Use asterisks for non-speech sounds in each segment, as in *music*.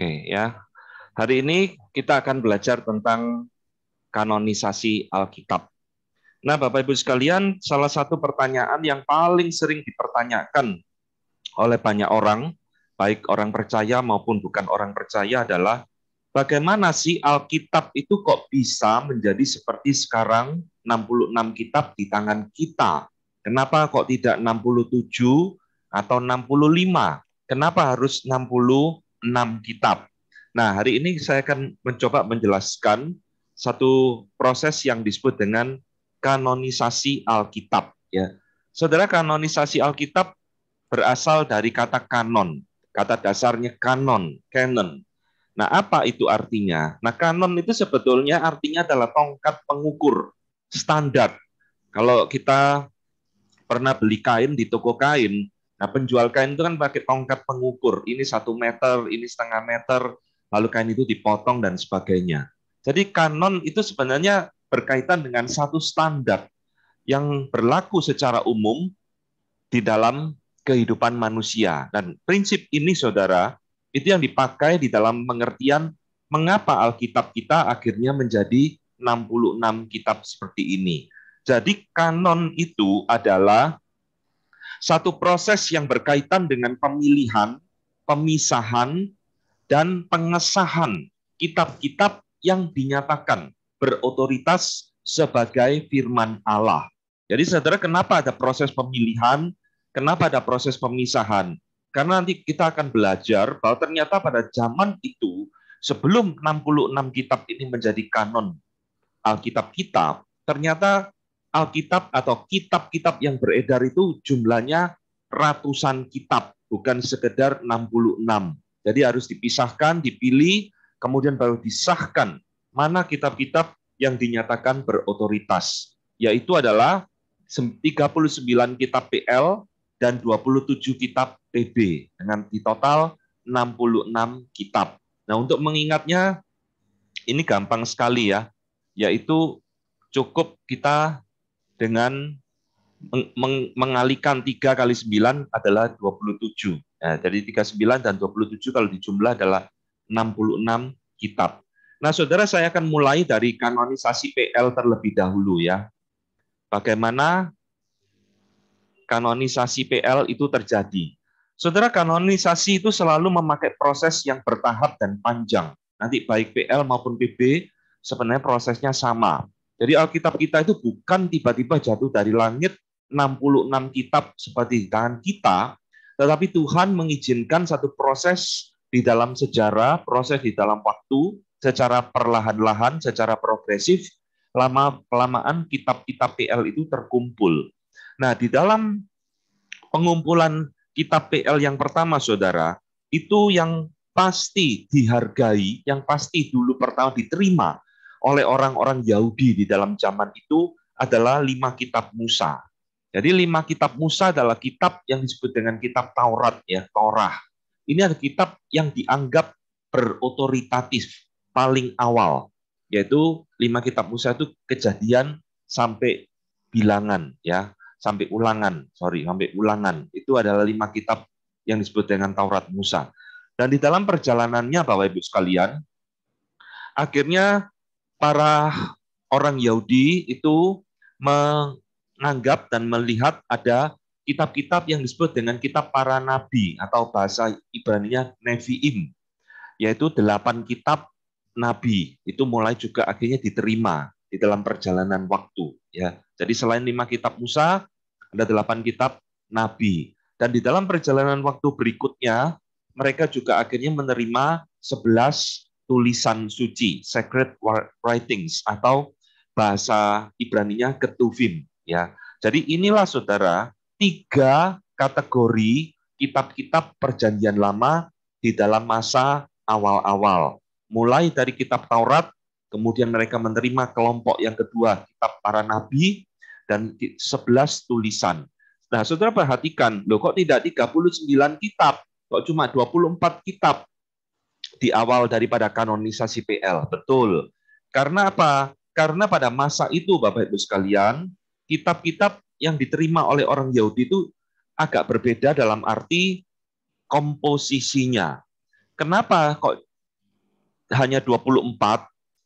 Oke, ya. Hari ini kita akan belajar tentang kanonisasi Alkitab. Nah, Bapak Ibu sekalian, salah satu pertanyaan yang paling sering dipertanyakan oleh banyak orang, baik orang percaya maupun bukan orang percaya adalah bagaimana sih Alkitab itu kok bisa menjadi seperti sekarang 66 kitab di tangan kita? Kenapa kok tidak 67 atau 65? Kenapa harus 66? enam kitab. Nah, hari ini saya akan mencoba menjelaskan satu proses yang disebut dengan kanonisasi Alkitab. Ya, saudara, kanonisasi Alkitab berasal dari kata kanon, kata dasarnya kanon, canon. Nah, apa itu artinya? Nah, kanon itu sebetulnya artinya adalah tongkat pengukur standar. Kalau kita pernah beli kain di toko kain, Nah, penjual kain itu kan pakai tongkat pengukur. Ini satu meter, ini setengah meter, lalu kain itu dipotong dan sebagainya. Jadi kanon itu sebenarnya berkaitan dengan satu standar yang berlaku secara umum di dalam kehidupan manusia. Dan prinsip ini, saudara, itu yang dipakai di dalam pengertian mengapa Alkitab kita akhirnya menjadi 66 kitab seperti ini. Jadi kanon itu adalah satu proses yang berkaitan dengan pemilihan, pemisahan, dan pengesahan kitab-kitab yang dinyatakan berotoritas sebagai firman Allah. Jadi saudara, kenapa ada proses pemilihan, kenapa ada proses pemisahan? Karena nanti kita akan belajar bahwa ternyata pada zaman itu, sebelum 66 kitab ini menjadi kanon Alkitab kita, ternyata Alkitab atau kitab-kitab yang beredar itu jumlahnya ratusan kitab, bukan sekedar 66. Jadi harus dipisahkan, dipilih, kemudian baru disahkan mana kitab-kitab yang dinyatakan berotoritas, yaitu adalah 39 kitab PL dan 27 kitab PB dengan di total 66 kitab. Nah, untuk mengingatnya ini gampang sekali ya, yaitu cukup kita dengan meng meng mengalihkan 3 kali 9 adalah 27. Nah, jadi 39 dan 27 kalau dijumlah adalah 66 kitab. Nah, Saudara saya akan mulai dari kanonisasi PL terlebih dahulu ya. Bagaimana kanonisasi PL itu terjadi? Saudara, kanonisasi itu selalu memakai proses yang bertahap dan panjang. Nanti baik PL maupun PB sebenarnya prosesnya sama. Jadi Alkitab kita itu bukan tiba-tiba jatuh dari langit 66 kitab seperti di tangan kita, tetapi Tuhan mengizinkan satu proses di dalam sejarah, proses di dalam waktu, secara perlahan-lahan, secara progresif, lama-kelamaan kitab-kitab PL itu terkumpul. Nah, di dalam pengumpulan kitab PL yang pertama, saudara, itu yang pasti dihargai, yang pasti dulu pertama diterima oleh orang-orang Yahudi di dalam zaman itu adalah lima kitab Musa. Jadi lima kitab Musa adalah kitab yang disebut dengan kitab Taurat ya, Torah. Ini adalah kitab yang dianggap berotoritatif paling awal, yaitu lima kitab Musa itu kejadian sampai bilangan ya, sampai ulangan, sorry, sampai ulangan. Itu adalah lima kitab yang disebut dengan Taurat Musa. Dan di dalam perjalanannya Bapak Ibu sekalian, akhirnya para orang Yahudi itu menganggap dan melihat ada kitab-kitab yang disebut dengan kitab para nabi atau bahasa Ibrani-nya Nevi'im, yaitu delapan kitab nabi. Itu mulai juga akhirnya diterima di dalam perjalanan waktu. ya. Jadi selain lima kitab Musa, ada delapan kitab nabi. Dan di dalam perjalanan waktu berikutnya, mereka juga akhirnya menerima sebelas tulisan suci, sacred writings atau bahasa Ibrani-nya ketuvim ya. Jadi inilah saudara tiga kategori kitab-kitab perjanjian lama di dalam masa awal-awal. Mulai dari kitab Taurat, kemudian mereka menerima kelompok yang kedua, kitab para nabi dan sebelas tulisan. Nah, Saudara perhatikan, loh kok tidak 39 kitab, kok cuma 24 kitab di awal daripada kanonisasi PL. Betul. Karena apa? Karena pada masa itu Bapak Ibu sekalian, kitab-kitab yang diterima oleh orang Yahudi itu agak berbeda dalam arti komposisinya. Kenapa kok hanya 24?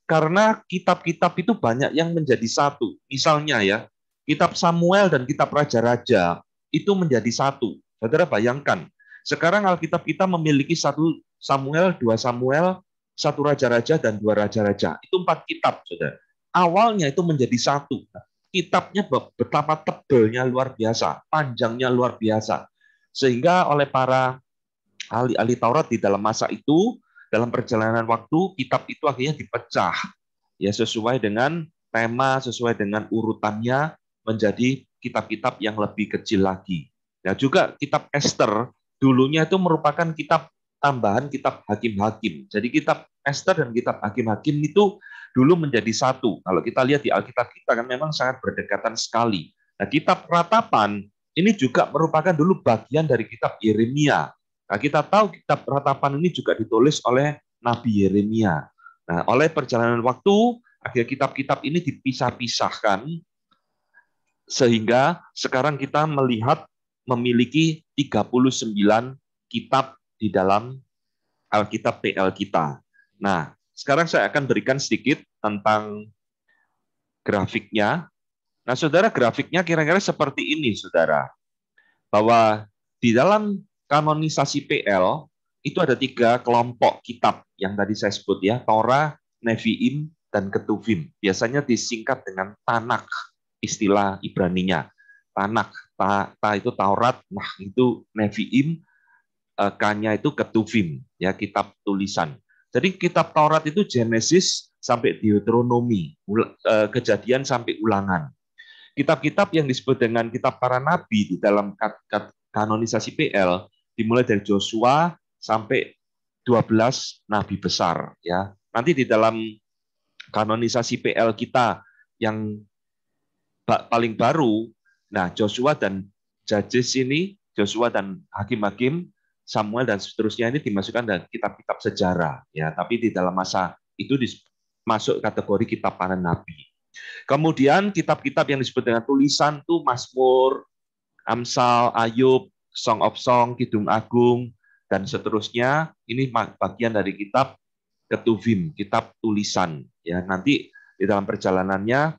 Karena kitab-kitab itu banyak yang menjadi satu. Misalnya ya, kitab Samuel dan kitab Raja-Raja itu menjadi satu. Saudara bayangkan, sekarang Alkitab kita memiliki satu Samuel, dua Samuel, satu raja-raja dan dua raja-raja. Itu empat kitab, saudara. Awalnya itu menjadi satu. Kitabnya betapa tebelnya luar biasa, panjangnya luar biasa. Sehingga oleh para ahli-ahli Taurat di dalam masa itu, dalam perjalanan waktu, kitab itu akhirnya dipecah. Ya, sesuai dengan tema, sesuai dengan urutannya, menjadi kitab-kitab yang lebih kecil lagi. Ya, juga kitab Esther dulunya itu merupakan kitab tambahan kitab hakim-hakim. Jadi kitab Esther dan kitab hakim-hakim itu dulu menjadi satu. Kalau kita lihat di Alkitab kita kan memang sangat berdekatan sekali. Nah, kitab ratapan ini juga merupakan dulu bagian dari kitab Yeremia. Nah, kita tahu kitab ratapan ini juga ditulis oleh Nabi Yeremia. Nah, oleh perjalanan waktu, akhirnya kitab-kitab ini dipisah-pisahkan sehingga sekarang kita melihat memiliki 39 kitab di dalam Alkitab PL kita. Nah, sekarang saya akan berikan sedikit tentang grafiknya. Nah, saudara, grafiknya kira-kira seperti ini, saudara. Bahwa di dalam kanonisasi PL, itu ada tiga kelompok kitab yang tadi saya sebut ya, Torah, Nevi'im, dan Ketuvim. Biasanya disingkat dengan Tanak, istilah Ibraninya. Tanak Ta, ta itu Taurat, nah itu Nevi'im, eh, Kanya itu Ketuvim, ya kitab tulisan. Jadi kitab Taurat itu Genesis sampai Deuteronomi, eh, kejadian sampai ulangan. Kitab-kitab yang disebut dengan kitab para nabi di dalam kanonisasi PL dimulai dari Joshua sampai 12 nabi besar ya. Nanti di dalam kanonisasi PL kita yang paling baru Nah, Joshua dan Judges ini, Joshua dan hakim-hakim, Samuel dan seterusnya ini dimasukkan dalam kitab-kitab sejarah ya, tapi di dalam masa itu masuk kategori kitab para nabi. Kemudian kitab-kitab yang disebut dengan tulisan itu Masmur, Amsal, Ayub, Song of Song, Kidung Agung, dan seterusnya. Ini bagian dari kitab Ketuvim, kitab tulisan. Ya, nanti di dalam perjalanannya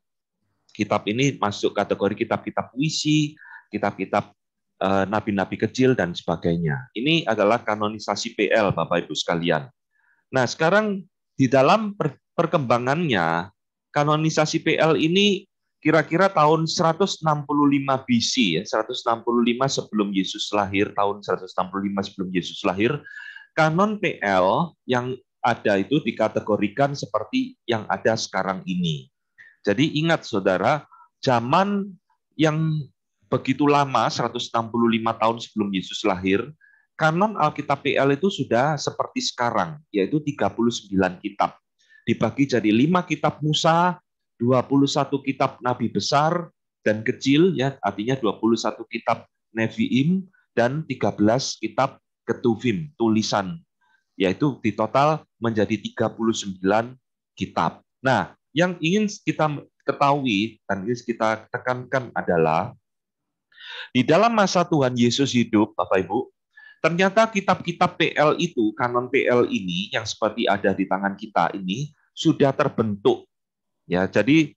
kitab ini masuk kategori kitab-kitab puisi, kitab-kitab eh, nabi-nabi kecil dan sebagainya. Ini adalah kanonisasi PL Bapak Ibu sekalian. Nah, sekarang di dalam perkembangannya kanonisasi PL ini kira-kira tahun 165 BC ya, 165 sebelum Yesus lahir, tahun 165 sebelum Yesus lahir, kanon PL yang ada itu dikategorikan seperti yang ada sekarang ini. Jadi ingat saudara, zaman yang begitu lama, 165 tahun sebelum Yesus lahir, kanon Alkitab PL itu sudah seperti sekarang, yaitu 39 kitab. Dibagi jadi 5 kitab Musa, 21 kitab Nabi Besar dan Kecil, ya artinya 21 kitab Nevi'im, dan 13 kitab Ketuvim, tulisan. Yaitu di total menjadi 39 kitab. Nah, yang ingin kita ketahui dan ingin kita tekankan adalah di dalam masa Tuhan Yesus hidup, Bapak Ibu, ternyata kitab-kitab PL itu, kanon PL ini yang seperti ada di tangan kita ini sudah terbentuk. Ya, jadi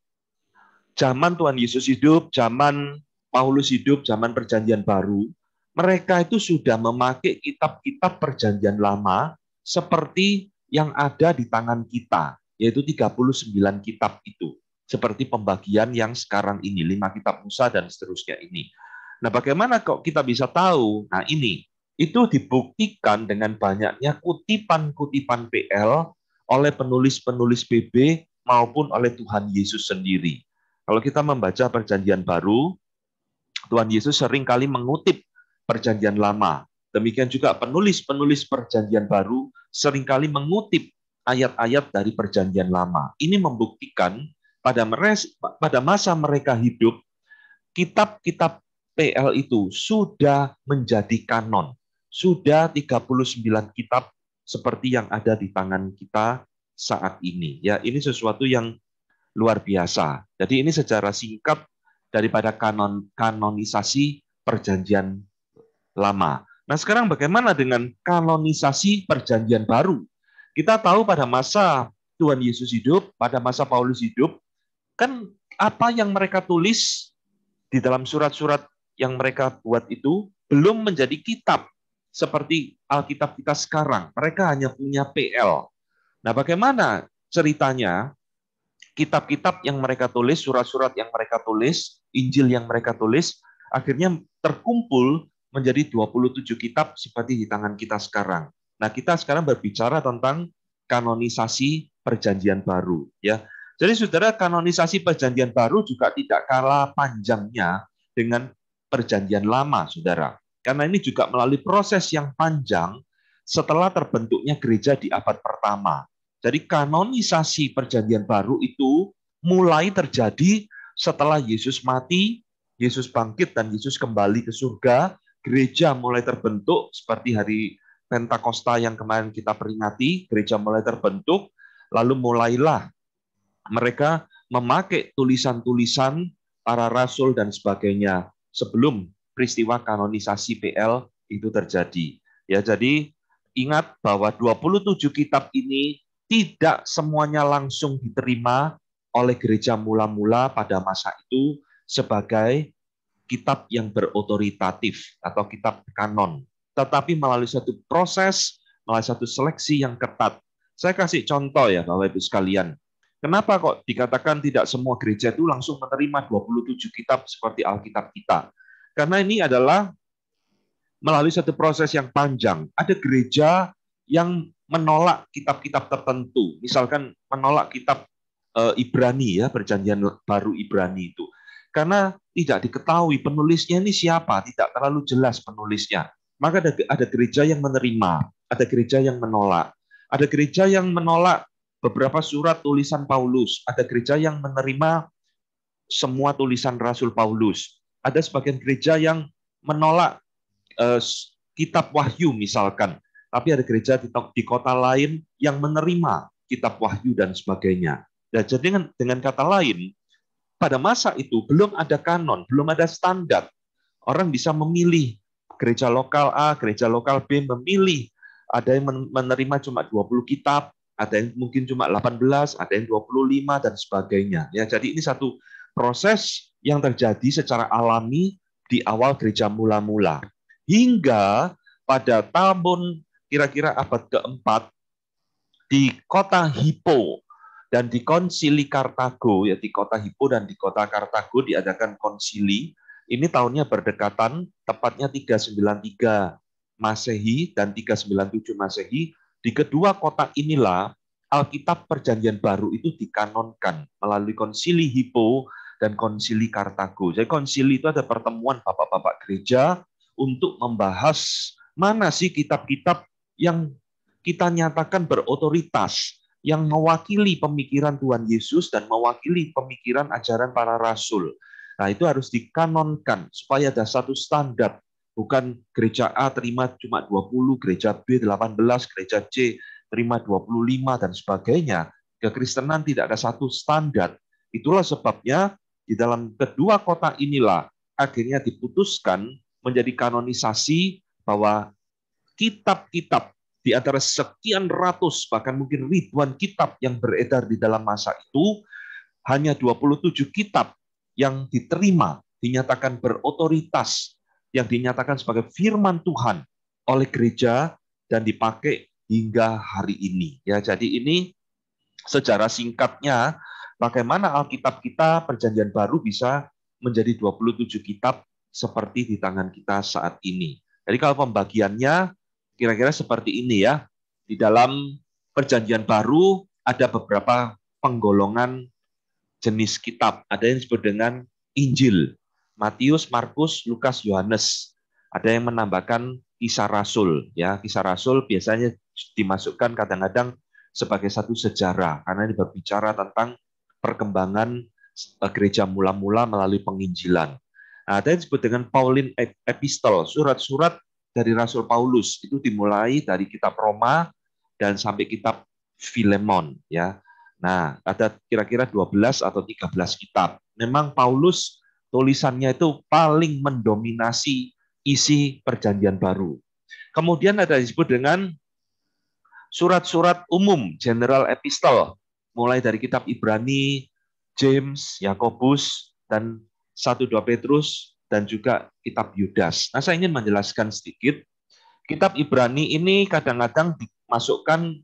zaman Tuhan Yesus hidup, zaman Paulus hidup, zaman Perjanjian Baru, mereka itu sudah memakai kitab-kitab Perjanjian Lama seperti yang ada di tangan kita yaitu 39 kitab itu. Seperti pembagian yang sekarang ini, lima kitab Musa dan seterusnya ini. Nah bagaimana kok kita bisa tahu? Nah ini, itu dibuktikan dengan banyaknya kutipan-kutipan PL oleh penulis-penulis PB maupun oleh Tuhan Yesus sendiri. Kalau kita membaca perjanjian baru, Tuhan Yesus seringkali mengutip perjanjian lama. Demikian juga penulis-penulis perjanjian baru seringkali mengutip ayat-ayat dari Perjanjian Lama. Ini membuktikan pada meres, pada masa mereka hidup, kitab-kitab PL itu sudah menjadi kanon. Sudah 39 kitab seperti yang ada di tangan kita saat ini. Ya, ini sesuatu yang luar biasa. Jadi ini secara singkat daripada kanon kanonisasi perjanjian lama. Nah, sekarang bagaimana dengan kanonisasi perjanjian baru? Kita tahu pada masa Tuhan Yesus hidup, pada masa Paulus hidup, kan apa yang mereka tulis di dalam surat-surat yang mereka buat itu belum menjadi kitab seperti Alkitab kita sekarang. Mereka hanya punya PL. Nah, bagaimana ceritanya kitab-kitab yang mereka tulis, surat-surat yang mereka tulis, Injil yang mereka tulis, akhirnya terkumpul menjadi 27 kitab seperti di tangan kita sekarang. Nah, kita sekarang berbicara tentang kanonisasi perjanjian baru ya. Jadi Saudara, kanonisasi perjanjian baru juga tidak kalah panjangnya dengan perjanjian lama, Saudara. Karena ini juga melalui proses yang panjang setelah terbentuknya gereja di abad pertama. Jadi kanonisasi perjanjian baru itu mulai terjadi setelah Yesus mati, Yesus bangkit dan Yesus kembali ke surga, gereja mulai terbentuk seperti hari Pentakosta yang kemarin kita peringati, gereja mulai terbentuk, lalu mulailah mereka memakai tulisan-tulisan para rasul dan sebagainya sebelum peristiwa kanonisasi PL itu terjadi. Ya, jadi ingat bahwa 27 kitab ini tidak semuanya langsung diterima oleh gereja mula-mula pada masa itu sebagai kitab yang berotoritatif atau kitab kanon tetapi melalui satu proses, melalui satu seleksi yang ketat. Saya kasih contoh ya Bapak Ibu sekalian. Kenapa kok dikatakan tidak semua gereja itu langsung menerima 27 kitab seperti Alkitab kita? Karena ini adalah melalui satu proses yang panjang. Ada gereja yang menolak kitab-kitab tertentu, misalkan menolak kitab eh, Ibrani ya, perjanjian baru Ibrani itu. Karena tidak diketahui penulisnya ini siapa, tidak terlalu jelas penulisnya. Maka ada, ada gereja yang menerima, ada gereja yang menolak. Ada gereja yang menolak beberapa surat tulisan Paulus, ada gereja yang menerima semua tulisan Rasul Paulus. Ada sebagian gereja yang menolak eh, kitab Wahyu misalkan, tapi ada gereja di, di kota lain yang menerima kitab Wahyu dan sebagainya. Nah, jadi dengan, dengan kata lain, pada masa itu belum ada kanon, belum ada standar. Orang bisa memilih gereja lokal A, gereja lokal B memilih. Ada yang menerima cuma 20 kitab, ada yang mungkin cuma 18, ada yang 25 dan sebagainya. Ya, jadi ini satu proses yang terjadi secara alami di awal gereja mula-mula. Hingga pada tahun kira-kira abad keempat di kota Hippo dan di konsili Kartago ya di kota Hippo dan di kota Kartago diadakan konsili ini tahunnya berdekatan, tepatnya 393 Masehi dan 397 Masehi. Di kedua kota inilah Alkitab Perjanjian Baru itu dikanonkan melalui konsili Hippo dan konsili Kartago. Jadi konsili itu ada pertemuan bapak-bapak gereja untuk membahas mana sih kitab-kitab yang kita nyatakan berotoritas, yang mewakili pemikiran Tuhan Yesus dan mewakili pemikiran ajaran para rasul. Nah, itu harus dikanonkan supaya ada satu standar. Bukan gereja A terima cuma 20, gereja B 18, gereja C terima 25, dan sebagainya. Kekristenan tidak ada satu standar. Itulah sebabnya di dalam kedua kota inilah akhirnya diputuskan menjadi kanonisasi bahwa kitab-kitab di antara sekian ratus bahkan mungkin ribuan kitab yang beredar di dalam masa itu hanya 27 kitab yang diterima, dinyatakan berotoritas, yang dinyatakan sebagai firman Tuhan oleh gereja dan dipakai hingga hari ini. Ya, jadi ini secara singkatnya bagaimana Alkitab kita Perjanjian Baru bisa menjadi 27 kitab seperti di tangan kita saat ini. Jadi kalau pembagiannya kira-kira seperti ini ya. Di dalam Perjanjian Baru ada beberapa penggolongan jenis kitab. Ada yang disebut dengan Injil. Matius, Markus, Lukas, Yohanes. Ada yang menambahkan kisah rasul ya. Kisah rasul biasanya dimasukkan kadang-kadang sebagai satu sejarah karena ini berbicara tentang perkembangan eh, gereja mula-mula melalui penginjilan. Nah, ada yang disebut dengan Pauline Epistle, surat-surat dari Rasul Paulus itu dimulai dari kitab Roma dan sampai kitab Filemon ya. Nah, ada kira-kira 12 atau 13 kitab. Memang Paulus tulisannya itu paling mendominasi isi perjanjian baru. Kemudian ada disebut dengan surat-surat umum, general epistle, mulai dari kitab Ibrani, James, Yakobus, dan 1 2 Petrus dan juga kitab Yudas. Nah, saya ingin menjelaskan sedikit. Kitab Ibrani ini kadang-kadang dimasukkan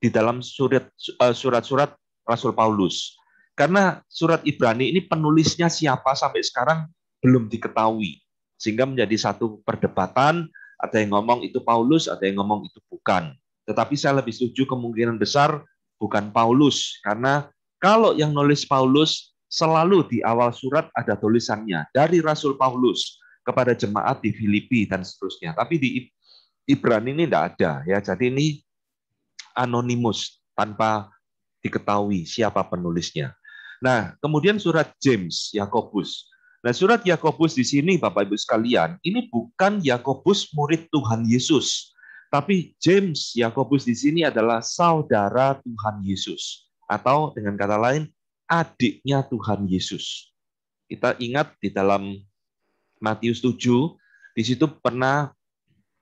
di dalam surat eh, surat Rasul Paulus. Karena surat Ibrani ini penulisnya siapa sampai sekarang belum diketahui. Sehingga menjadi satu perdebatan, ada yang ngomong itu Paulus, ada yang ngomong itu bukan. Tetapi saya lebih setuju kemungkinan besar bukan Paulus. Karena kalau yang nulis Paulus, selalu di awal surat ada tulisannya. Dari Rasul Paulus kepada jemaat di Filipi dan seterusnya. Tapi di Ibrani ini tidak ada. ya. Jadi ini anonimus tanpa diketahui siapa penulisnya. Nah, kemudian surat James Yakobus. Nah, surat Yakobus di sini Bapak Ibu sekalian, ini bukan Yakobus murid Tuhan Yesus, tapi James Yakobus di sini adalah saudara Tuhan Yesus atau dengan kata lain adiknya Tuhan Yesus. Kita ingat di dalam Matius 7 di situ pernah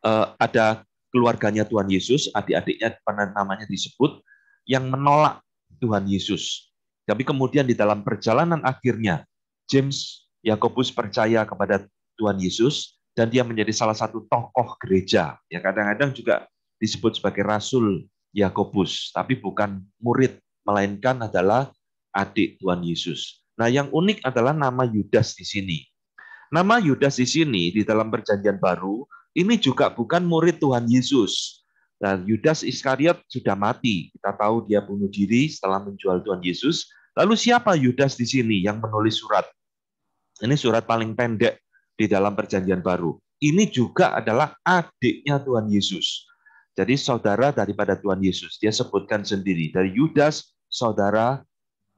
eh, ada keluarganya Tuhan Yesus, adik-adiknya namanya disebut, yang menolak Tuhan Yesus. Tapi kemudian di dalam perjalanan akhirnya, James Yakobus percaya kepada Tuhan Yesus dan dia menjadi salah satu tokoh gereja. Ya kadang-kadang juga disebut sebagai rasul Yakobus, tapi bukan murid, melainkan adalah adik Tuhan Yesus. Nah, yang unik adalah nama Yudas di sini. Nama Yudas di sini di dalam Perjanjian Baru ini juga bukan murid Tuhan Yesus. Dan Yudas Iskariot sudah mati. Kita tahu dia bunuh diri setelah menjual Tuhan Yesus. Lalu siapa Yudas di sini yang menulis surat? Ini surat paling pendek di dalam perjanjian baru. Ini juga adalah adiknya Tuhan Yesus. Jadi saudara daripada Tuhan Yesus. Dia sebutkan sendiri. Dari Yudas, saudara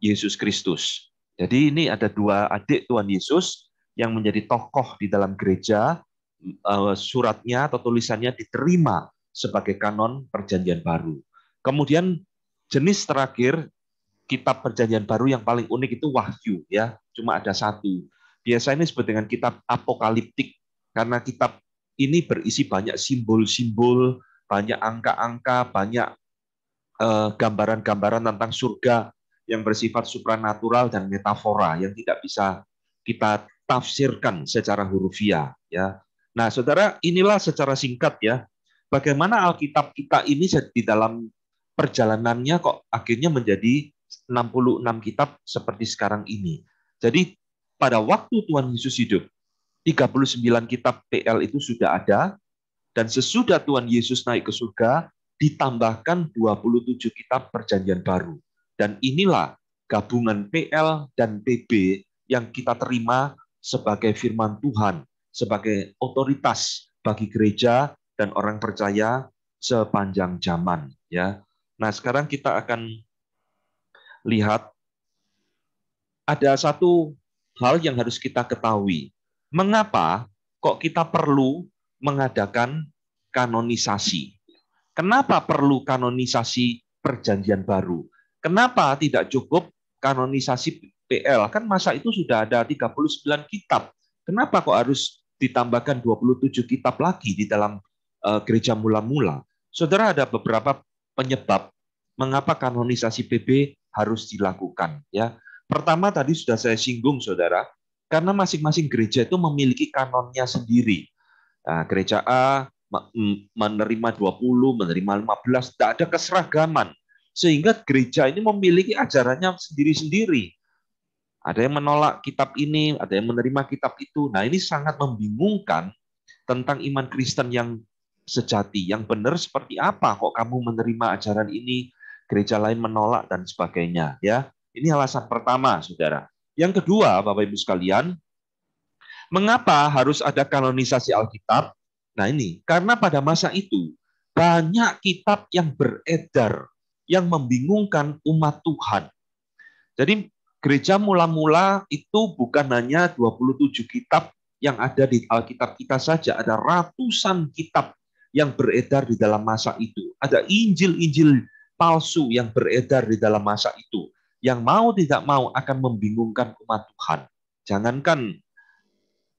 Yesus Kristus. Jadi ini ada dua adik Tuhan Yesus yang menjadi tokoh di dalam gereja Eh, suratnya atau tulisannya diterima sebagai kanon Perjanjian Baru. Kemudian jenis terakhir kitab Perjanjian Baru yang paling unik itu Wahyu ya, cuma ada satu. Biasanya disebut dengan kitab apokaliptik karena kitab ini berisi banyak simbol-simbol, banyak angka-angka, banyak eh, gambaran-gambaran tentang surga yang bersifat supranatural dan metafora yang tidak bisa kita tafsirkan secara hurufiah ya. Nah, saudara, inilah secara singkat ya, bagaimana Alkitab kita ini di dalam perjalanannya kok akhirnya menjadi 66 kitab seperti sekarang ini. Jadi pada waktu Tuhan Yesus hidup, 39 kitab PL itu sudah ada, dan sesudah Tuhan Yesus naik ke surga, ditambahkan 27 kitab perjanjian baru. Dan inilah gabungan PL dan PB yang kita terima sebagai firman Tuhan sebagai otoritas bagi gereja dan orang percaya sepanjang zaman ya. Nah, sekarang kita akan lihat ada satu hal yang harus kita ketahui. Mengapa kok kita perlu mengadakan kanonisasi? Kenapa perlu kanonisasi perjanjian baru? Kenapa tidak cukup kanonisasi PL? Kan masa itu sudah ada 39 kitab. Kenapa kok harus ditambahkan 27 kitab lagi di dalam eh, gereja mula-mula. Saudara ada beberapa penyebab mengapa kanonisasi PB harus dilakukan ya. Pertama tadi sudah saya singgung Saudara, karena masing-masing gereja itu memiliki kanonnya sendiri. Nah, gereja A menerima 20, menerima 15, tidak ada keseragaman. Sehingga gereja ini memiliki ajarannya sendiri-sendiri ada yang menolak kitab ini, ada yang menerima kitab itu. Nah, ini sangat membingungkan tentang iman Kristen yang sejati, yang benar seperti apa kok kamu menerima ajaran ini, gereja lain menolak dan sebagainya, ya. Ini alasan pertama, Saudara. Yang kedua, Bapak Ibu sekalian, mengapa harus ada kanonisasi Alkitab? Nah, ini karena pada masa itu banyak kitab yang beredar yang membingungkan umat Tuhan. Jadi gereja mula-mula itu bukan hanya 27 kitab yang ada di Alkitab kita saja, ada ratusan kitab yang beredar di dalam masa itu. Ada Injil-Injil palsu yang beredar di dalam masa itu. Yang mau tidak mau akan membingungkan umat Tuhan. Jangankan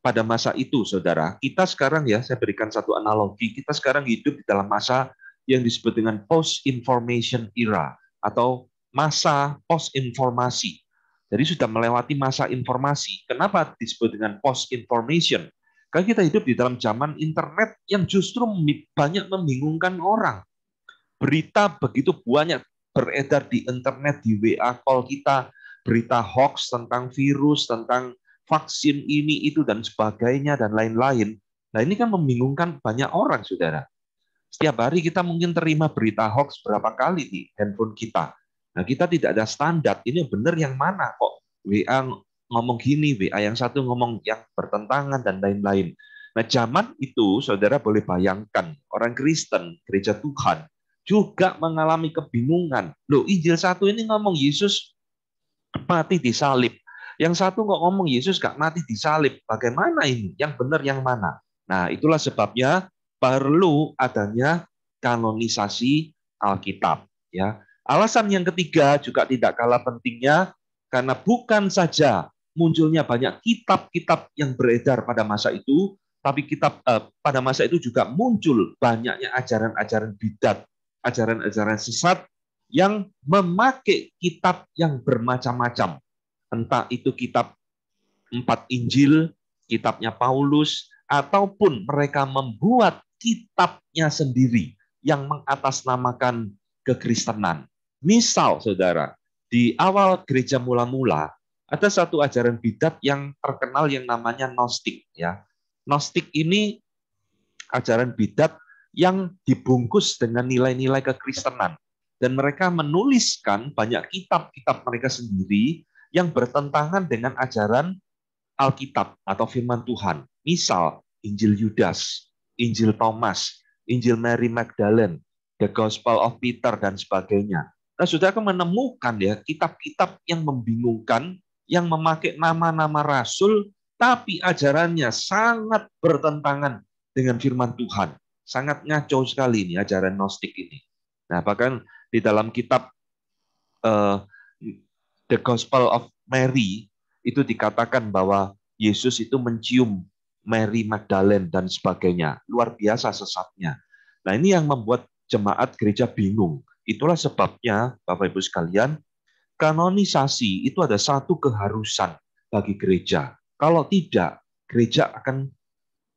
pada masa itu, saudara. Kita sekarang ya, saya berikan satu analogi. Kita sekarang hidup di dalam masa yang disebut dengan post-information era atau masa post-informasi. Jadi sudah melewati masa informasi. Kenapa disebut dengan post information? Karena kita hidup di dalam zaman internet yang justru banyak membingungkan orang. Berita begitu banyak beredar di internet, di WA call kita, berita hoax tentang virus, tentang vaksin ini, itu, dan sebagainya, dan lain-lain. Nah ini kan membingungkan banyak orang, saudara. Setiap hari kita mungkin terima berita hoax berapa kali di handphone kita. Nah, kita tidak ada standar. Ini benar yang mana kok WA ngomong gini, WA yang satu ngomong yang bertentangan dan lain-lain. Nah, zaman itu saudara boleh bayangkan orang Kristen, gereja Tuhan juga mengalami kebingungan. Loh, Injil satu ini ngomong Yesus mati di salib. Yang satu kok ngomong Yesus gak mati di salib. Bagaimana ini? Yang benar yang mana? Nah, itulah sebabnya perlu adanya kanonisasi Alkitab, ya. Alasan yang ketiga juga tidak kalah pentingnya karena bukan saja munculnya banyak kitab-kitab yang beredar pada masa itu, tapi kitab eh, pada masa itu juga muncul banyaknya ajaran-ajaran bidat, ajaran-ajaran sesat yang memakai kitab yang bermacam-macam. Entah itu kitab empat Injil, kitabnya Paulus, ataupun mereka membuat kitabnya sendiri yang mengatasnamakan kekristenan. Misal, saudara, di awal gereja mula-mula, ada satu ajaran bidat yang terkenal yang namanya Gnostik. Ya. Gnostik ini ajaran bidat yang dibungkus dengan nilai-nilai kekristenan. Dan mereka menuliskan banyak kitab-kitab mereka sendiri yang bertentangan dengan ajaran Alkitab atau firman Tuhan. Misal, Injil Yudas, Injil Thomas, Injil Mary Magdalene, The Gospel of Peter, dan sebagainya. Nah, sudah akan menemukan ya kitab-kitab yang membingungkan, yang memakai nama-nama rasul, tapi ajarannya sangat bertentangan dengan firman Tuhan. Sangat ngaco sekali ini ajaran Gnostik ini. Nah, bahkan di dalam kitab uh, The Gospel of Mary, itu dikatakan bahwa Yesus itu mencium Mary Magdalene dan sebagainya. Luar biasa sesatnya. Nah, ini yang membuat jemaat gereja bingung Itulah sebabnya, Bapak Ibu sekalian, kanonisasi itu ada satu keharusan bagi gereja. Kalau tidak, gereja akan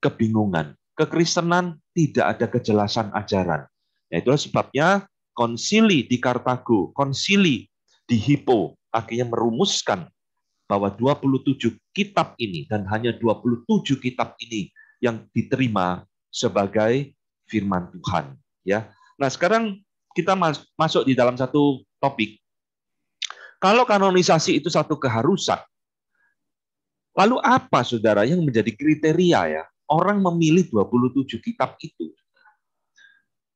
kebingungan. Kekristenan tidak ada kejelasan ajaran. Nah, itulah sebabnya konsili di Kartago, konsili di Hippo, akhirnya merumuskan bahwa 27 kitab ini dan hanya 27 kitab ini yang diterima sebagai firman Tuhan. Ya, Nah sekarang kita mas masuk di dalam satu topik. Kalau kanonisasi itu satu keharusan, lalu apa saudara yang menjadi kriteria ya orang memilih 27 kitab itu?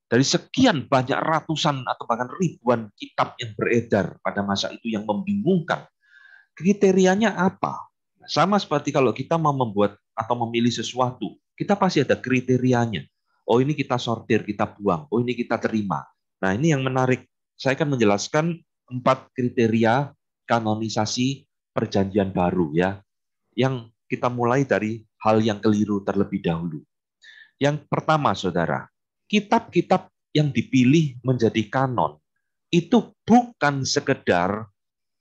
Dari sekian banyak ratusan atau bahkan ribuan kitab yang beredar pada masa itu yang membingungkan, kriterianya apa? Sama seperti kalau kita mau membuat atau memilih sesuatu, kita pasti ada kriterianya. Oh ini kita sortir, kita buang. Oh ini kita terima Nah, ini yang menarik. Saya akan menjelaskan empat kriteria kanonisasi perjanjian baru ya, yang kita mulai dari hal yang keliru terlebih dahulu. Yang pertama, saudara, kitab-kitab yang dipilih menjadi kanon itu bukan sekedar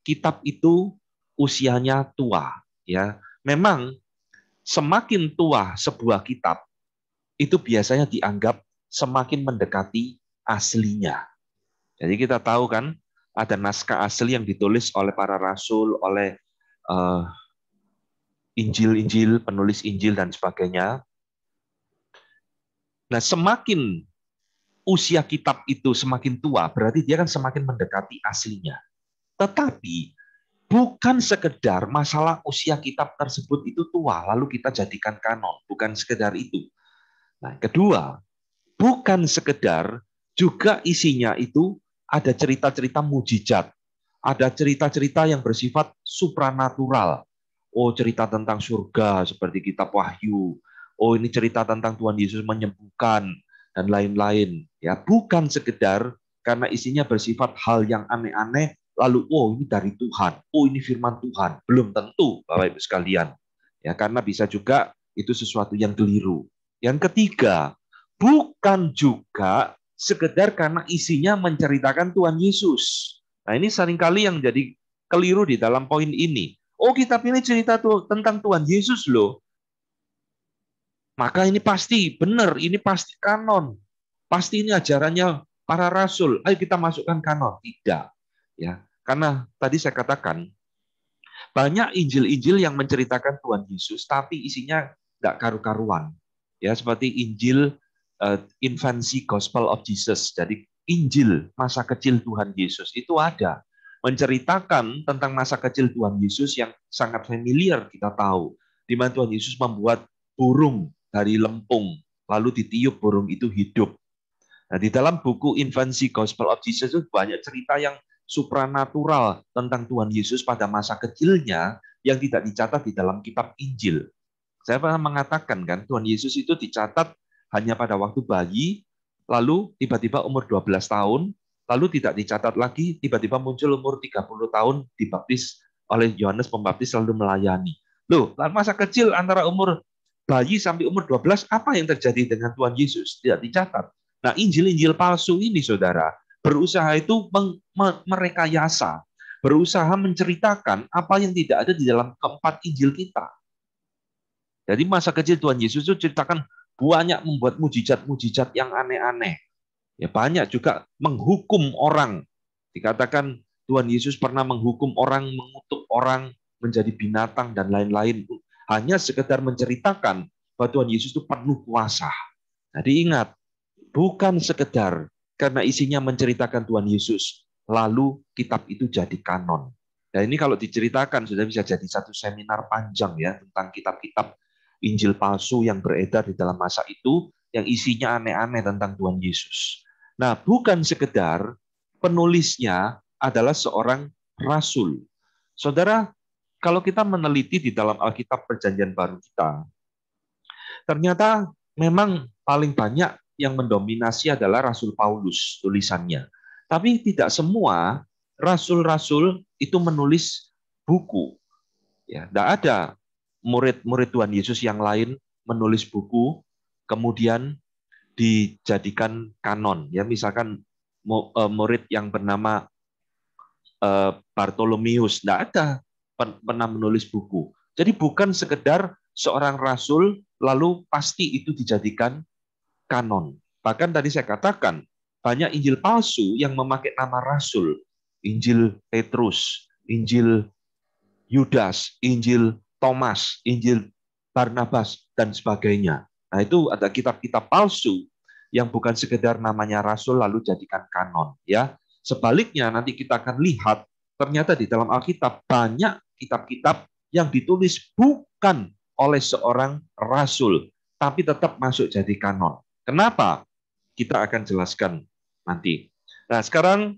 kitab itu usianya tua ya. Memang semakin tua sebuah kitab itu biasanya dianggap semakin mendekati aslinya. Jadi kita tahu kan ada naskah asli yang ditulis oleh para rasul, oleh eh, Injil-Injil, uh, penulis Injil dan sebagainya. Nah, semakin usia kitab itu semakin tua, berarti dia kan semakin mendekati aslinya. Tetapi bukan sekedar masalah usia kitab tersebut itu tua lalu kita jadikan kanon, bukan sekedar itu. Nah, kedua, bukan sekedar juga isinya itu ada cerita-cerita mujizat, ada cerita-cerita yang bersifat supranatural. Oh, cerita tentang surga seperti kitab Wahyu. Oh, ini cerita tentang Tuhan Yesus menyembuhkan dan lain-lain. Ya, bukan sekedar karena isinya bersifat hal yang aneh-aneh lalu oh ini dari Tuhan, oh ini firman Tuhan. Belum tentu, Bapak Ibu sekalian. Ya, karena bisa juga itu sesuatu yang keliru. Yang ketiga, bukan juga sekedar karena isinya menceritakan Tuhan Yesus. Nah ini seringkali yang jadi keliru di dalam poin ini. Oh kitab ini cerita tuh tentang Tuhan Yesus loh. Maka ini pasti benar, ini pasti kanon. Pasti ini ajarannya para rasul. Ayo kita masukkan kanon. Tidak. ya Karena tadi saya katakan, banyak Injil-Injil yang menceritakan Tuhan Yesus, tapi isinya tidak karu-karuan. Ya, seperti Injil uh, eh, invensi Gospel of Jesus. Jadi Injil masa kecil Tuhan Yesus itu ada menceritakan tentang masa kecil Tuhan Yesus yang sangat familiar kita tahu. Di mana Tuhan Yesus membuat burung dari lempung, lalu ditiup burung itu hidup. Nah, di dalam buku Invensi Gospel of Jesus itu banyak cerita yang supranatural tentang Tuhan Yesus pada masa kecilnya yang tidak dicatat di dalam kitab Injil. Saya pernah mengatakan kan Tuhan Yesus itu dicatat hanya pada waktu bayi, lalu tiba-tiba umur 12 tahun, lalu tidak dicatat lagi, tiba-tiba muncul umur 30 tahun dibaptis oleh Yohanes Pembaptis lalu melayani. Loh, masa kecil antara umur bayi sampai umur 12 apa yang terjadi dengan Tuhan Yesus? Tidak dicatat. Nah, Injil-injil palsu ini Saudara, berusaha itu merekayasa, berusaha menceritakan apa yang tidak ada di dalam keempat Injil kita. Jadi masa kecil Tuhan Yesus itu ceritakan banyak membuat mujizat-mujizat yang aneh-aneh. Ya banyak juga menghukum orang. Dikatakan Tuhan Yesus pernah menghukum orang, mengutuk orang menjadi binatang dan lain-lain. Hanya sekedar menceritakan bahwa Tuhan Yesus itu penuh kuasa. Jadi nah, ingat, bukan sekedar karena isinya menceritakan Tuhan Yesus, lalu kitab itu jadi kanon. Dan ini kalau diceritakan sudah bisa jadi satu seminar panjang ya tentang kitab-kitab Injil palsu yang beredar di dalam masa itu yang isinya aneh-aneh tentang Tuhan Yesus. Nah, bukan sekedar penulisnya adalah seorang rasul. Saudara, kalau kita meneliti di dalam Alkitab Perjanjian Baru kita, ternyata memang paling banyak yang mendominasi adalah Rasul Paulus tulisannya. Tapi tidak semua rasul-rasul itu menulis buku. Ya, tidak ada murid-murid Tuhan Yesus yang lain menulis buku, kemudian dijadikan kanon. Ya, misalkan e, murid yang bernama e, Bartolomius, tidak ada pernah menulis buku. Jadi bukan sekedar seorang rasul lalu pasti itu dijadikan kanon. Bahkan tadi saya katakan banyak Injil palsu yang memakai nama rasul, Injil Petrus, Injil Yudas, Injil Thomas, Injil Barnabas, dan sebagainya. Nah itu ada kitab-kitab palsu yang bukan sekedar namanya rasul lalu jadikan kanon. ya. Sebaliknya nanti kita akan lihat ternyata di dalam Alkitab banyak kitab-kitab yang ditulis bukan oleh seorang rasul, tapi tetap masuk jadi kanon. Kenapa? Kita akan jelaskan nanti. Nah sekarang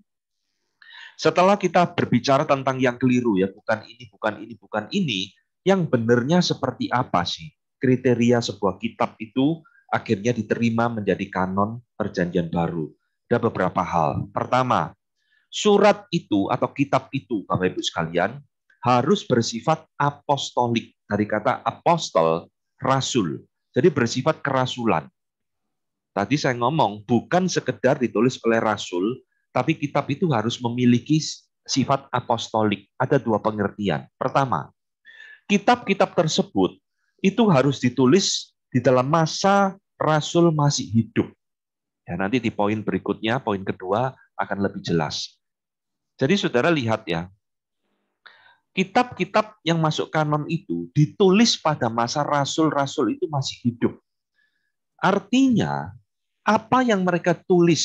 setelah kita berbicara tentang yang keliru ya bukan ini bukan ini bukan ini yang benarnya seperti apa sih kriteria sebuah kitab itu akhirnya diterima menjadi kanon perjanjian baru. Ada beberapa hal. Pertama, surat itu atau kitab itu, Bapak Ibu sekalian, harus bersifat apostolik. Dari kata apostol, rasul. Jadi bersifat kerasulan. Tadi saya ngomong, bukan sekedar ditulis oleh rasul, tapi kitab itu harus memiliki sifat apostolik. Ada dua pengertian. Pertama, kitab-kitab tersebut itu harus ditulis di dalam masa Rasul masih hidup. Ya, nanti di poin berikutnya, poin kedua akan lebih jelas. Jadi saudara lihat ya, kitab-kitab yang masuk kanon itu ditulis pada masa Rasul-Rasul itu masih hidup. Artinya, apa yang mereka tulis,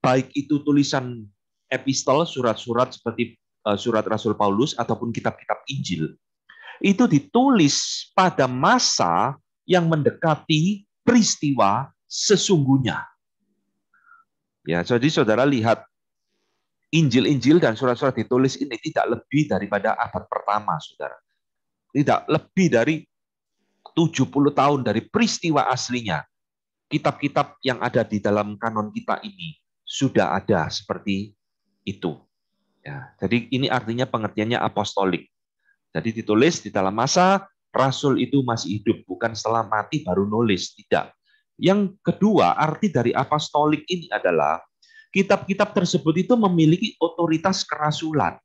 baik itu tulisan epistol, surat-surat seperti Eh, surat Rasul Paulus ataupun kitab-kitab Injil itu ditulis pada masa yang mendekati peristiwa sesungguhnya. Ya, jadi saudara lihat Injil-Injil dan surat-surat ditulis ini tidak lebih daripada abad pertama, saudara. Tidak lebih dari 70 tahun dari peristiwa aslinya. Kitab-kitab yang ada di dalam kanon kita ini sudah ada seperti itu. Ya, jadi ini artinya pengertiannya apostolik. Jadi ditulis di dalam masa rasul itu masih hidup, bukan setelah mati baru nulis, tidak. Yang kedua, arti dari apostolik ini adalah kitab-kitab tersebut itu memiliki otoritas kerasulan.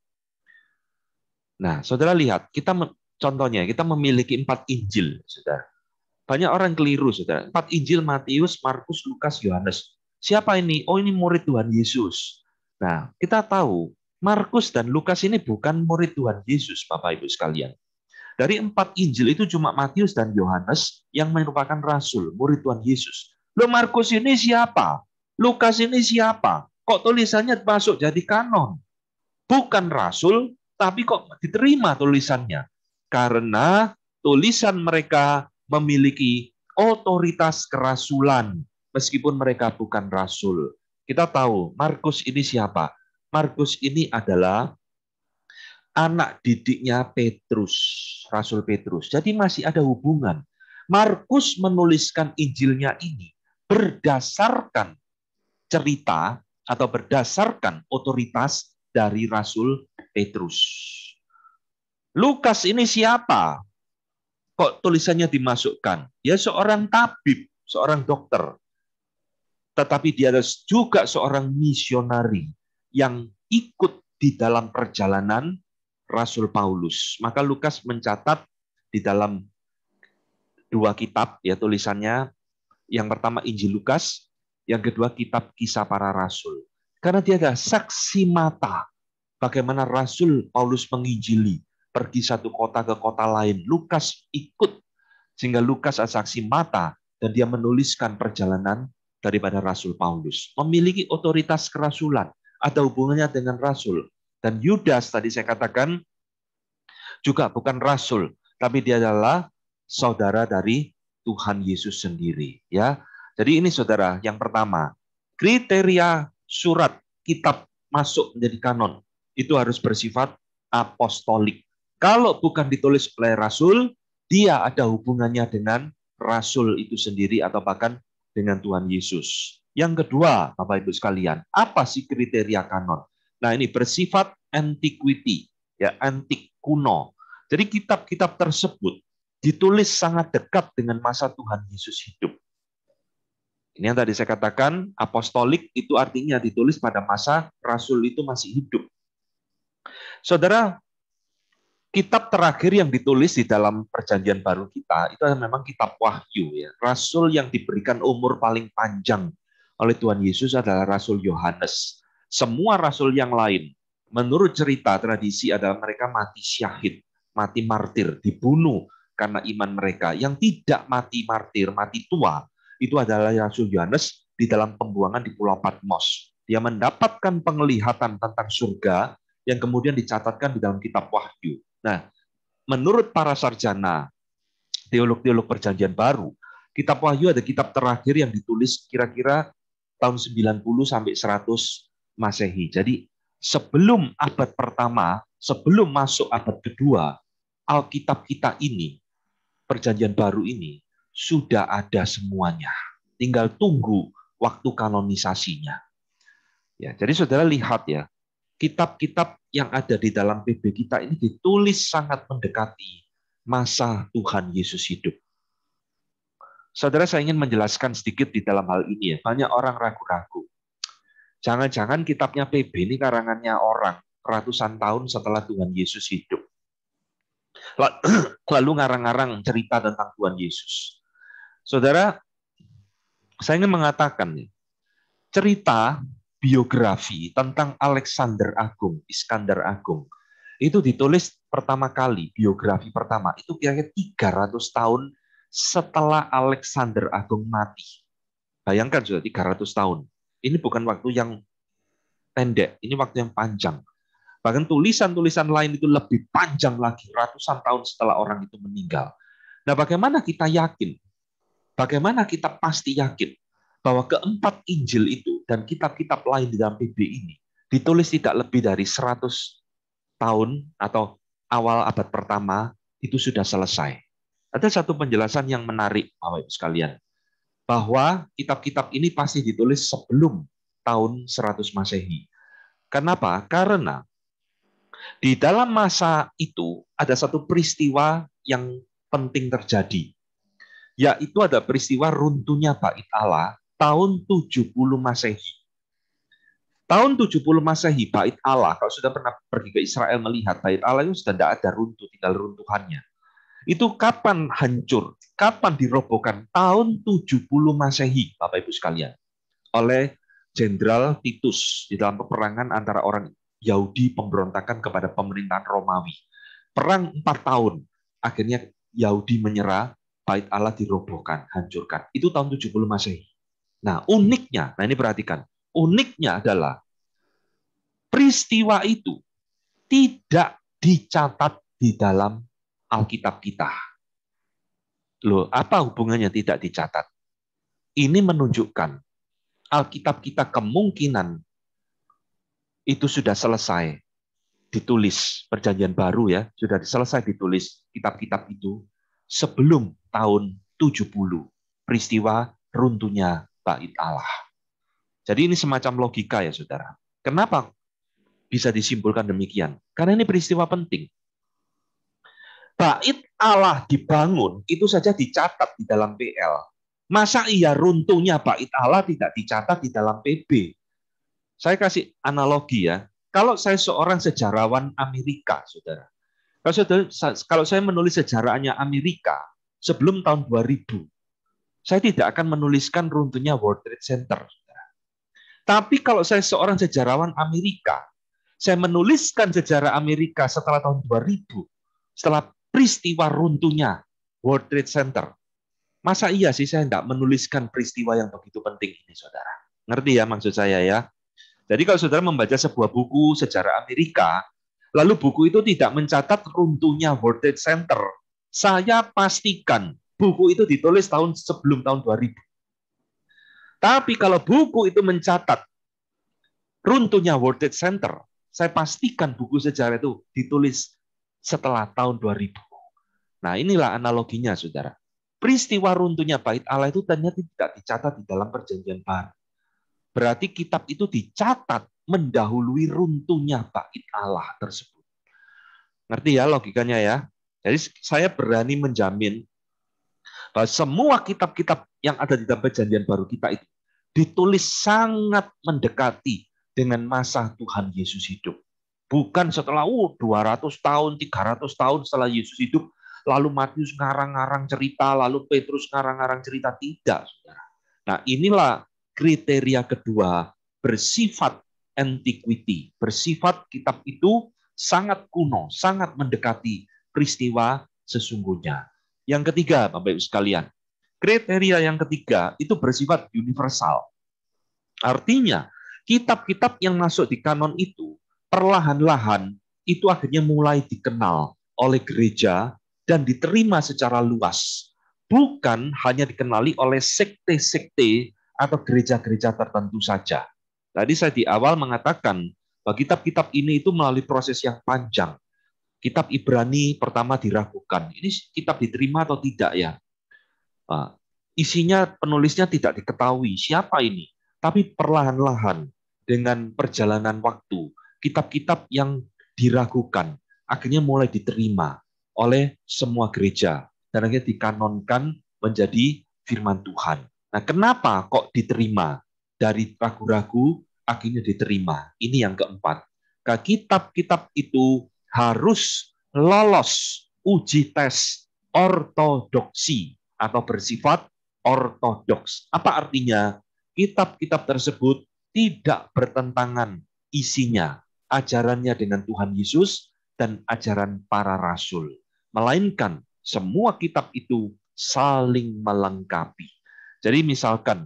Nah, saudara lihat, kita contohnya kita memiliki empat Injil, saudara. Banyak orang keliru, saudara. Empat Injil Matius, Markus, Lukas, Yohanes. Siapa ini? Oh, ini murid Tuhan Yesus. Nah, kita tahu Markus dan Lukas ini bukan murid Tuhan Yesus, Bapak Ibu sekalian. Dari empat Injil itu cuma Matius dan Yohanes yang merupakan rasul, murid Tuhan Yesus. Lo Markus ini siapa? Lukas ini siapa? Kok tulisannya masuk jadi kanon? Bukan rasul, tapi kok diterima tulisannya? Karena tulisan mereka memiliki otoritas kerasulan, meskipun mereka bukan rasul. Kita tahu Markus ini siapa? Markus ini adalah anak didiknya Petrus, Rasul Petrus. Jadi masih ada hubungan. Markus menuliskan Injilnya ini berdasarkan cerita atau berdasarkan otoritas dari Rasul Petrus. Lukas ini siapa? Kok tulisannya dimasukkan? Ya seorang tabib, seorang dokter. Tetapi dia juga seorang misionari yang ikut di dalam perjalanan Rasul Paulus. Maka Lukas mencatat di dalam dua kitab ya tulisannya yang pertama Injil Lukas, yang kedua kitab Kisah Para Rasul. Karena dia ada saksi mata bagaimana Rasul Paulus menginjili, pergi satu kota ke kota lain. Lukas ikut sehingga Lukas ada saksi mata dan dia menuliskan perjalanan daripada Rasul Paulus. Memiliki otoritas kerasulan ada hubungannya dengan rasul. Dan Yudas tadi saya katakan juga bukan rasul, tapi dia adalah saudara dari Tuhan Yesus sendiri, ya. Jadi ini saudara, yang pertama, kriteria surat kitab masuk menjadi kanon itu harus bersifat apostolik. Kalau bukan ditulis oleh rasul, dia ada hubungannya dengan rasul itu sendiri atau bahkan dengan Tuhan Yesus. Yang kedua, Bapak Ibu sekalian, apa sih kriteria kanon? Nah, ini bersifat antiquity, ya antik kuno. Jadi kitab-kitab tersebut ditulis sangat dekat dengan masa Tuhan Yesus hidup. Ini yang tadi saya katakan, apostolik itu artinya ditulis pada masa rasul itu masih hidup. Saudara, kitab terakhir yang ditulis di dalam perjanjian baru kita itu memang kitab Wahyu ya, rasul yang diberikan umur paling panjang oleh Tuhan Yesus adalah Rasul Yohanes. Semua rasul yang lain, menurut cerita tradisi adalah mereka mati syahid, mati martir, dibunuh karena iman mereka. Yang tidak mati martir, mati tua, itu adalah Rasul Yohanes di dalam pembuangan di Pulau Patmos. Dia mendapatkan penglihatan tentang surga yang kemudian dicatatkan di dalam kitab Wahyu. Nah, menurut para sarjana teolog-teolog perjanjian baru, kitab Wahyu ada kitab terakhir yang ditulis kira-kira tahun 90 sampai 100 Masehi. Jadi sebelum abad pertama, sebelum masuk abad kedua, Alkitab kita ini, perjanjian baru ini, sudah ada semuanya. Tinggal tunggu waktu kanonisasinya. Ya, jadi saudara lihat ya, kitab-kitab yang ada di dalam PB kita ini ditulis sangat mendekati masa Tuhan Yesus hidup. Saudara saya ingin menjelaskan sedikit di dalam hal ini ya. Banyak orang ragu-ragu. Jangan-jangan kitabnya PB ini karangannya orang ratusan tahun setelah Tuhan Yesus hidup. *clears throat* Lalu ngarang-ngarang cerita tentang Tuhan Yesus. Saudara, saya ingin mengatakan cerita biografi tentang Alexander Agung, Iskandar Agung. Itu ditulis pertama kali, biografi pertama. Itu kira-kira 300 tahun setelah Alexander Agung mati. Bayangkan sudah 300 tahun. Ini bukan waktu yang pendek, ini waktu yang panjang. Bahkan tulisan-tulisan lain itu lebih panjang lagi, ratusan tahun setelah orang itu meninggal. Nah, bagaimana kita yakin? Bagaimana kita pasti yakin bahwa keempat Injil itu dan kitab-kitab lain di dalam PB ini ditulis tidak lebih dari 100 tahun atau awal abad pertama itu sudah selesai ada satu penjelasan yang menarik, Bapak Ibu sekalian, bahwa kitab-kitab ini pasti ditulis sebelum tahun 100 Masehi. Kenapa? Karena di dalam masa itu ada satu peristiwa yang penting terjadi, yaitu ada peristiwa runtuhnya Bait Allah tahun 70 Masehi. Tahun 70 Masehi Bait Allah, kalau sudah pernah pergi ke Israel melihat Bait Allah itu sudah tidak ada runtuh, tinggal runtuhannya. Itu kapan hancur? Kapan dirobohkan? Tahun 70 Masehi, Bapak Ibu sekalian. Oleh Jenderal Titus di dalam peperangan antara orang Yahudi pemberontakan kepada pemerintahan Romawi. Perang empat tahun. Akhirnya Yahudi menyerah, bait Allah dirobohkan, hancurkan. Itu tahun 70 Masehi. Nah, uniknya, nah ini perhatikan. Uniknya adalah peristiwa itu tidak dicatat di dalam Alkitab kita. Loh, apa hubungannya tidak dicatat? Ini menunjukkan Alkitab kita kemungkinan itu sudah selesai ditulis perjanjian baru ya sudah selesai ditulis kitab-kitab itu sebelum tahun 70 peristiwa runtuhnya bait Allah. Jadi ini semacam logika ya saudara. Kenapa bisa disimpulkan demikian? Karena ini peristiwa penting bait Allah dibangun itu saja dicatat di dalam PL. Masa iya runtuhnya bait Allah tidak dicatat di dalam PB? Saya kasih analogi ya. Kalau saya seorang sejarawan Amerika, saudara. Kalau, saudara, kalau saya menulis sejarahnya Amerika sebelum tahun 2000, saya tidak akan menuliskan runtuhnya World Trade Center. Saudara. Tapi kalau saya seorang sejarawan Amerika, saya menuliskan sejarah Amerika setelah tahun 2000, setelah peristiwa runtuhnya World Trade Center. Masa iya sih saya tidak menuliskan peristiwa yang begitu penting ini, saudara? Ngerti ya maksud saya ya? Jadi kalau saudara membaca sebuah buku sejarah Amerika, lalu buku itu tidak mencatat runtuhnya World Trade Center, saya pastikan buku itu ditulis tahun sebelum tahun 2000. Tapi kalau buku itu mencatat runtuhnya World Trade Center, saya pastikan buku sejarah itu ditulis setelah tahun 2000. Nah, inilah analoginya, saudara. Peristiwa runtuhnya bait Allah itu ternyata tidak dicatat di dalam perjanjian baru. Berarti kitab itu dicatat mendahului runtuhnya bait Allah tersebut. Ngerti ya logikanya ya? Jadi saya berani menjamin bahwa semua kitab-kitab yang ada di dalam perjanjian baru kita itu ditulis sangat mendekati dengan masa Tuhan Yesus hidup. Bukan setelah uh, 200 tahun, 300 tahun setelah Yesus hidup, lalu Matius ngarang-ngarang cerita, lalu Petrus ngarang-ngarang cerita. Tidak, saudara. Nah inilah kriteria kedua, bersifat antiquity, bersifat kitab itu sangat kuno, sangat mendekati peristiwa sesungguhnya. Yang ketiga, Bapak Ibu sekalian, kriteria yang ketiga itu bersifat universal. Artinya, kitab-kitab yang masuk di kanon itu perlahan-lahan itu akhirnya mulai dikenal oleh gereja dan diterima secara luas. Bukan hanya dikenali oleh sekte-sekte atau gereja-gereja tertentu saja. Tadi saya di awal mengatakan bahwa kitab-kitab ini itu melalui proses yang panjang. Kitab Ibrani pertama diragukan. Ini kitab diterima atau tidak ya? Isinya penulisnya tidak diketahui. Siapa ini? Tapi perlahan-lahan dengan perjalanan waktu, kitab-kitab yang diragukan akhirnya mulai diterima oleh semua gereja dan akhirnya dikanonkan menjadi firman Tuhan. Nah, kenapa kok diterima? Dari ragu-ragu akhirnya diterima. Ini yang keempat. Nah, kitab-kitab itu harus lolos uji tes ortodoksi atau bersifat ortodoks. Apa artinya? Kitab-kitab tersebut tidak bertentangan isinya ajarannya dengan Tuhan Yesus dan ajaran para rasul. Melainkan semua kitab itu saling melengkapi. Jadi misalkan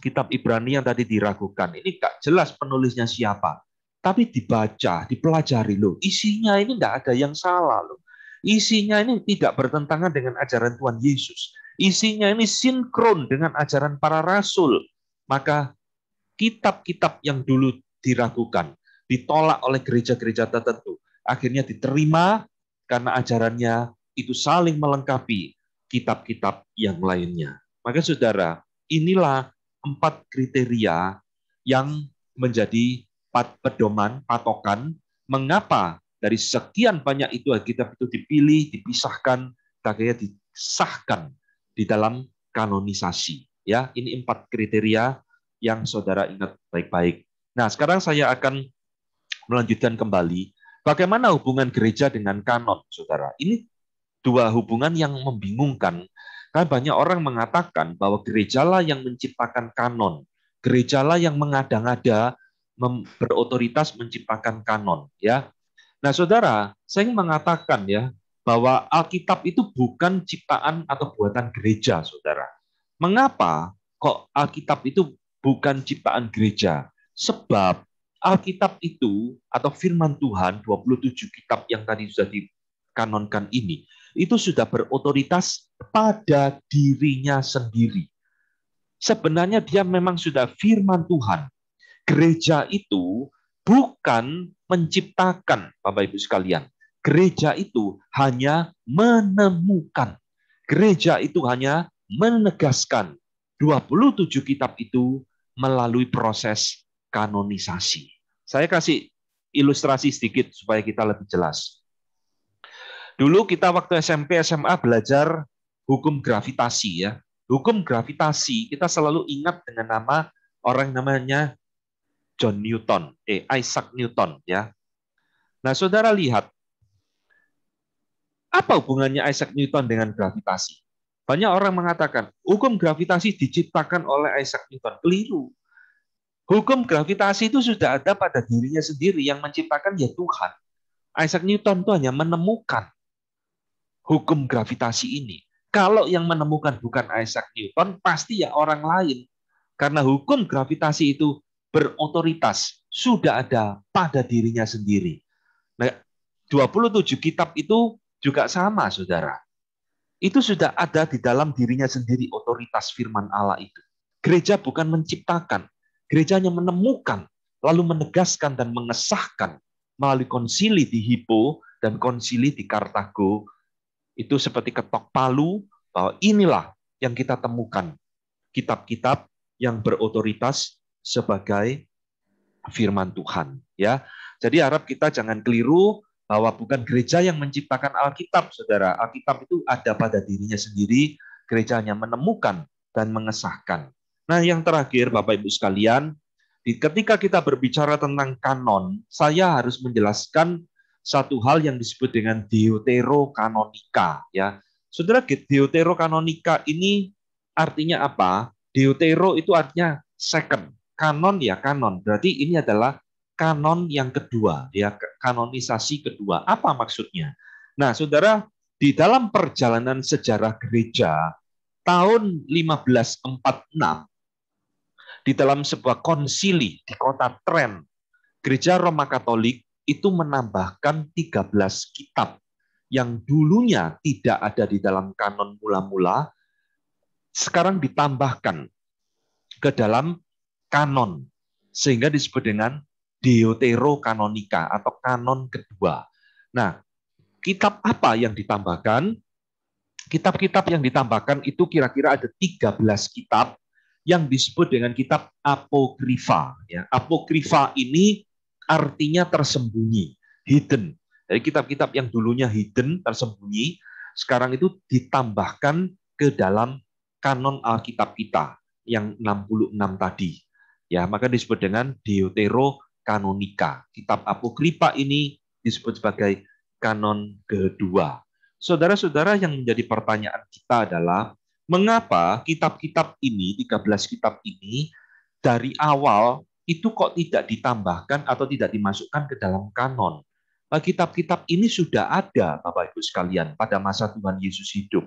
kitab Ibrani yang tadi diragukan, ini nggak jelas penulisnya siapa. Tapi dibaca, dipelajari loh. Isinya ini nggak ada yang salah loh. Isinya ini tidak bertentangan dengan ajaran Tuhan Yesus. Isinya ini sinkron dengan ajaran para rasul. Maka kitab-kitab yang dulu diragukan, ditolak oleh gereja-gereja tertentu. Akhirnya diterima karena ajarannya itu saling melengkapi kitab-kitab yang lainnya. Maka saudara, inilah empat kriteria yang menjadi pedoman, patokan, mengapa dari sekian banyak itu kitab itu dipilih, dipisahkan, akhirnya disahkan di dalam kanonisasi. Ya, ini empat kriteria yang saudara ingat baik-baik. Nah, sekarang saya akan melanjutkan kembali bagaimana hubungan gereja dengan kanon, saudara. Ini dua hubungan yang membingungkan. Karena banyak orang mengatakan bahwa gerejalah yang menciptakan kanon, gerejalah yang mengada-ngada berotoritas menciptakan kanon, ya. Nah, saudara, saya ingin mengatakan ya bahwa Alkitab itu bukan ciptaan atau buatan gereja, saudara. Mengapa kok Alkitab itu bukan ciptaan gereja? Sebab Alkitab itu atau firman Tuhan 27 kitab yang tadi sudah dikanonkan ini itu sudah berotoritas pada dirinya sendiri. Sebenarnya dia memang sudah firman Tuhan. Gereja itu bukan menciptakan Bapak Ibu sekalian. Gereja itu hanya menemukan. Gereja itu hanya menegaskan 27 kitab itu melalui proses kanonisasi. Saya kasih ilustrasi sedikit supaya kita lebih jelas. Dulu kita waktu SMP SMA belajar hukum gravitasi ya. Hukum gravitasi kita selalu ingat dengan nama orang namanya John Newton, eh Isaac Newton ya. Nah, Saudara lihat apa hubungannya Isaac Newton dengan gravitasi? Banyak orang mengatakan hukum gravitasi diciptakan oleh Isaac Newton. Keliru. Hukum gravitasi itu sudah ada pada dirinya sendiri yang menciptakan ya Tuhan. Isaac Newton itu hanya menemukan hukum gravitasi ini. Kalau yang menemukan bukan Isaac Newton, pasti ya orang lain. Karena hukum gravitasi itu berotoritas, sudah ada pada dirinya sendiri. Nah, 27 kitab itu juga sama, saudara. Itu sudah ada di dalam dirinya sendiri otoritas firman Allah itu. Gereja bukan menciptakan, gerejanya menemukan, lalu menegaskan dan mengesahkan melalui konsili di Hippo dan konsili di Kartago, itu seperti ketok palu bahwa inilah yang kita temukan. Kitab-kitab yang berotoritas sebagai firman Tuhan. ya. Jadi harap kita jangan keliru bahwa bukan gereja yang menciptakan Alkitab, saudara. Alkitab itu ada pada dirinya sendiri, gerejanya menemukan dan mengesahkan. Nah, yang terakhir Bapak Ibu sekalian, ketika kita berbicara tentang kanon, saya harus menjelaskan satu hal yang disebut dengan deuterokanonika ya. Saudara deuterokanonika ini artinya apa? Deutero itu artinya second. Kanon ya kanon. Berarti ini adalah kanon yang kedua ya kanonisasi kedua. Apa maksudnya? Nah, Saudara, di dalam perjalanan sejarah gereja tahun 1546 di dalam sebuah konsili di kota Trent, gereja Roma Katolik itu menambahkan 13 kitab yang dulunya tidak ada di dalam kanon mula-mula, sekarang ditambahkan ke dalam kanon, sehingga disebut dengan Deutero Kanonika atau kanon kedua. Nah, kitab apa yang ditambahkan? Kitab-kitab yang ditambahkan itu kira-kira ada 13 kitab yang disebut dengan kitab apokrifa. Ya, apokrifa ini artinya tersembunyi, hidden. Jadi kitab-kitab yang dulunya hidden, tersembunyi, sekarang itu ditambahkan ke dalam kanon Alkitab kita yang 66 tadi. Ya, maka disebut dengan Deutero Kanonika. Kitab apokrifa ini disebut sebagai kanon kedua. Saudara-saudara yang menjadi pertanyaan kita adalah mengapa kitab-kitab ini, 13 kitab ini, dari awal itu kok tidak ditambahkan atau tidak dimasukkan ke dalam kanon. Nah, kitab-kitab ini sudah ada, Bapak Ibu sekalian, pada masa Tuhan Yesus hidup,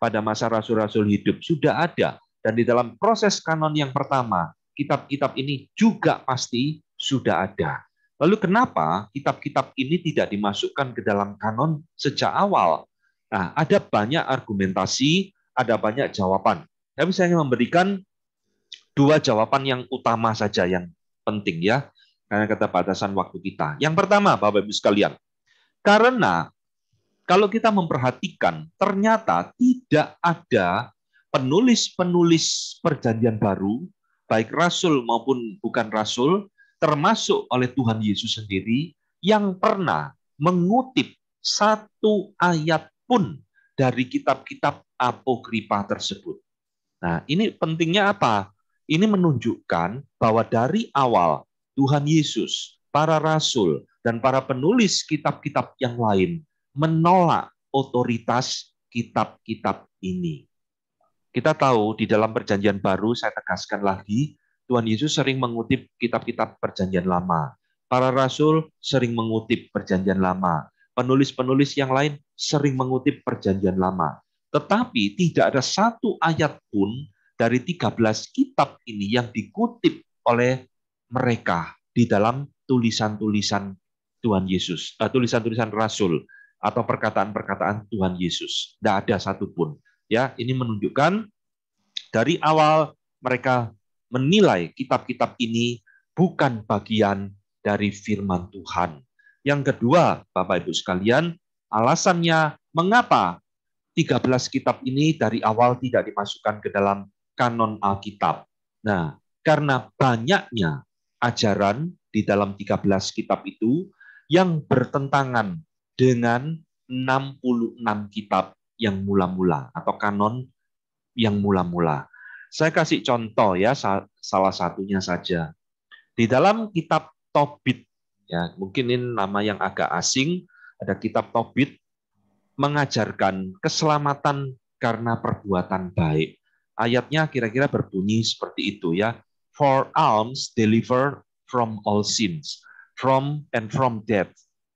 pada masa rasul-rasul hidup sudah ada, dan di dalam proses kanon yang pertama, kitab-kitab ini juga pasti sudah ada. Lalu kenapa kitab-kitab ini tidak dimasukkan ke dalam kanon sejak awal? Nah, ada banyak argumentasi ada banyak jawaban. Tapi saya hanya memberikan dua jawaban yang utama saja yang penting ya, karena keterbatasan waktu kita. Yang pertama, Bapak Ibu sekalian, karena kalau kita memperhatikan, ternyata tidak ada penulis-penulis perjanjian baru, baik rasul maupun bukan rasul, termasuk oleh Tuhan Yesus sendiri, yang pernah mengutip satu ayat pun dari kitab-kitab apokripa tersebut. Nah, ini pentingnya apa? Ini menunjukkan bahwa dari awal Tuhan Yesus, para rasul, dan para penulis kitab-kitab yang lain menolak otoritas kitab-kitab ini. Kita tahu di dalam Perjanjian Baru, saya tegaskan lagi, Tuhan Yesus sering mengutip kitab-kitab Perjanjian Lama. Para rasul sering mengutip Perjanjian Lama. Penulis-penulis yang lain sering mengutip Perjanjian Lama. Tetapi tidak ada satu ayat pun dari 13 kitab ini yang dikutip oleh mereka di dalam tulisan-tulisan Tuhan Yesus, tulisan eh, tulisan-tulisan Rasul atau perkataan-perkataan Tuhan Yesus. Tidak ada satupun. Ya, ini menunjukkan dari awal mereka menilai kitab-kitab ini bukan bagian dari firman Tuhan. Yang kedua, Bapak Ibu sekalian, alasannya mengapa 13 kitab ini dari awal tidak dimasukkan ke dalam kanon Alkitab. Nah, karena banyaknya ajaran di dalam 13 kitab itu yang bertentangan dengan 66 kitab yang mula-mula atau kanon yang mula-mula. Saya kasih contoh ya salah satunya saja. Di dalam kitab Tobit ya, mungkin ini nama yang agak asing, ada kitab Tobit mengajarkan keselamatan karena perbuatan baik. Ayatnya kira-kira berbunyi seperti itu ya. For alms deliver from all sins, from and from death,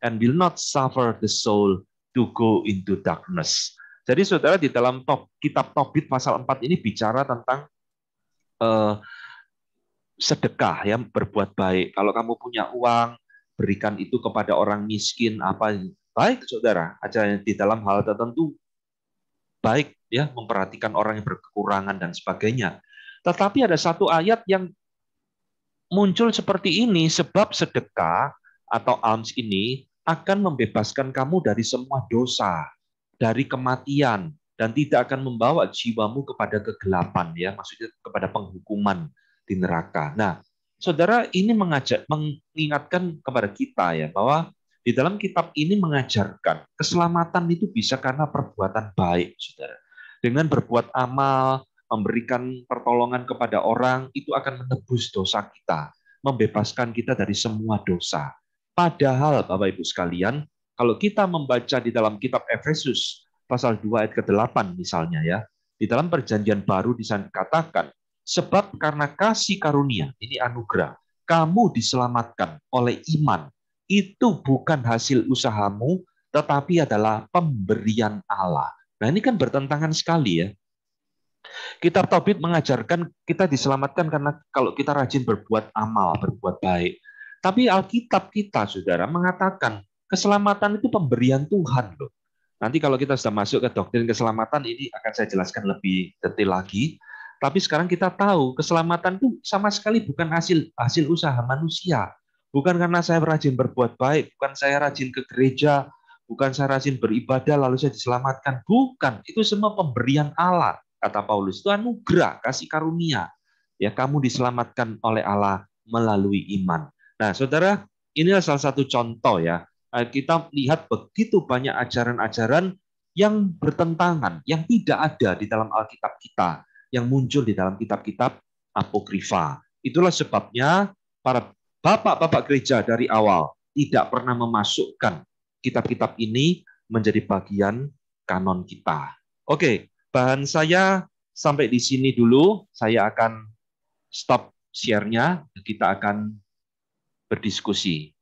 and will not suffer the soul to go into darkness. Jadi saudara di dalam top, kitab Tobit pasal 4 ini bicara tentang uh, sedekah yang berbuat baik. Kalau kamu punya uang, berikan itu kepada orang miskin apa baik saudara acaranya di dalam hal tertentu baik ya memperhatikan orang yang berkekurangan dan sebagainya tetapi ada satu ayat yang muncul seperti ini sebab sedekah atau alms ini akan membebaskan kamu dari semua dosa dari kematian dan tidak akan membawa jiwamu kepada kegelapan ya maksudnya kepada penghukuman di neraka nah saudara ini mengajak mengingatkan kepada kita ya bahwa di dalam kitab ini mengajarkan keselamatan itu bisa karena perbuatan baik, saudara. Dengan berbuat amal, memberikan pertolongan kepada orang, itu akan menebus dosa kita, membebaskan kita dari semua dosa. Padahal, Bapak Ibu sekalian, kalau kita membaca di dalam kitab Efesus, pasal 2 ayat ke-8 misalnya ya, di dalam perjanjian baru katakan sebab karena kasih karunia, ini anugerah, kamu diselamatkan oleh iman itu bukan hasil usahamu, tetapi adalah pemberian Allah. Nah ini kan bertentangan sekali ya. Kitab Tobit mengajarkan kita diselamatkan karena kalau kita rajin berbuat amal, berbuat baik. Tapi Alkitab kita, saudara, mengatakan keselamatan itu pemberian Tuhan loh. Nanti kalau kita sudah masuk ke doktrin keselamatan ini akan saya jelaskan lebih detail lagi. Tapi sekarang kita tahu keselamatan itu sama sekali bukan hasil hasil usaha manusia, Bukan karena saya rajin berbuat baik, bukan saya rajin ke gereja, bukan saya rajin beribadah lalu saya diselamatkan. Bukan, itu semua pemberian Allah. Kata Paulus, itu anugerah, kasih karunia. Ya, kamu diselamatkan oleh Allah melalui iman. Nah, Saudara, inilah salah satu contoh ya. Eh, kita lihat begitu banyak ajaran-ajaran yang bertentangan, yang tidak ada di dalam Alkitab kita, yang muncul di dalam kitab-kitab apokrifa. Itulah sebabnya para bapak-bapak gereja dari awal tidak pernah memasukkan kitab-kitab ini menjadi bagian kanon kita. Oke, bahan saya sampai di sini dulu. Saya akan stop share-nya. Kita akan berdiskusi.